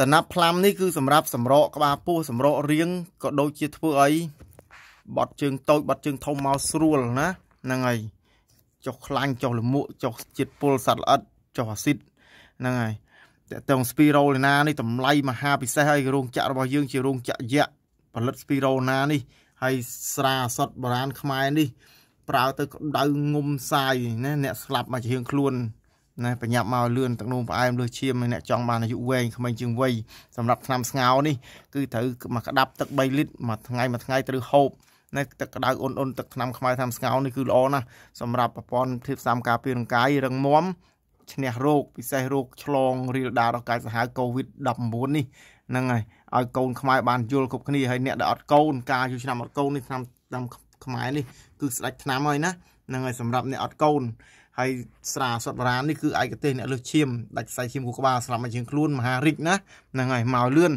តំណាប់ផ្លាំនេះគឺសម្រាប់សម្រកក្បាលពោះសម្រករាងក៏ដូចជាធ្វើអីបត់ជើងតូចបត់ជើងធំមកស្រួលណាហ្នឹងហើយចុះខ្លាញ់ចុះលមួកចុះជាតិពុលសត្វល្អិតចុះអាស៊ីតហ្នឹងហើយតតងស្ពីរ៉ូលណានេះតម្លៃមហាពិសេសហើយរោងចក្ររបស់យើងជារោងចក្រយៈផលិតស្ពីរ៉ូលណានេះហើយស្រាសតបុរាណខ្មែរនេះប្រើទៅក្តៅងុំសាយណាអ្នកស្លាប់មកជាងខ្លួនណាប្រញាប់មកលឿនទឹកនោមផ្អែមលើឈាមអ្នកចង់បានអាយុវែងក្មេងជាងវ័យសម្រាប់ឆ្នាំស្ងោនេះគឺត្រូវមកក្តាប់ទឹក3លីត្រមួយថ្ងៃមួយថ្ងៃត្រូវហូបណាទឹកក្តៅអ៊ុនអ៊ុនទឹកថ្នាំខ្មៅថ្នាំស្ងោនេះគឺល្អណាស់សម្រាប់ប្រព័ន្ធភាពសាមការពាររាងកាយរឹងមាំឈ្នះរោគពិសេសរោគឆ្លងរាលដាលដល់កាយសាហាវ COVID-19 នេះហ្នឹងហើយឲ្យកូនខ្មែរបានយល់គ្រប់គ្នាហើយអ្នកដែលអត់កូនការយល់ឆ្នាំអត់កូននេះឆ្នាំឆ្នាំខ្មែរនេះគឺស្ដេចឆ្នាំហើយណាហ្នឹងហើយសម្រាប់អ្នកអត់កូនហើយស្រាសតវរាននេះគឺឯកទេសអ្នកលើសឈាមដាច់ខ្សែឈាមគូក្បាលស្រាប់មកជើងខ្លួនមហារិទ្ធណាហ្នឹងហើយមកលឿន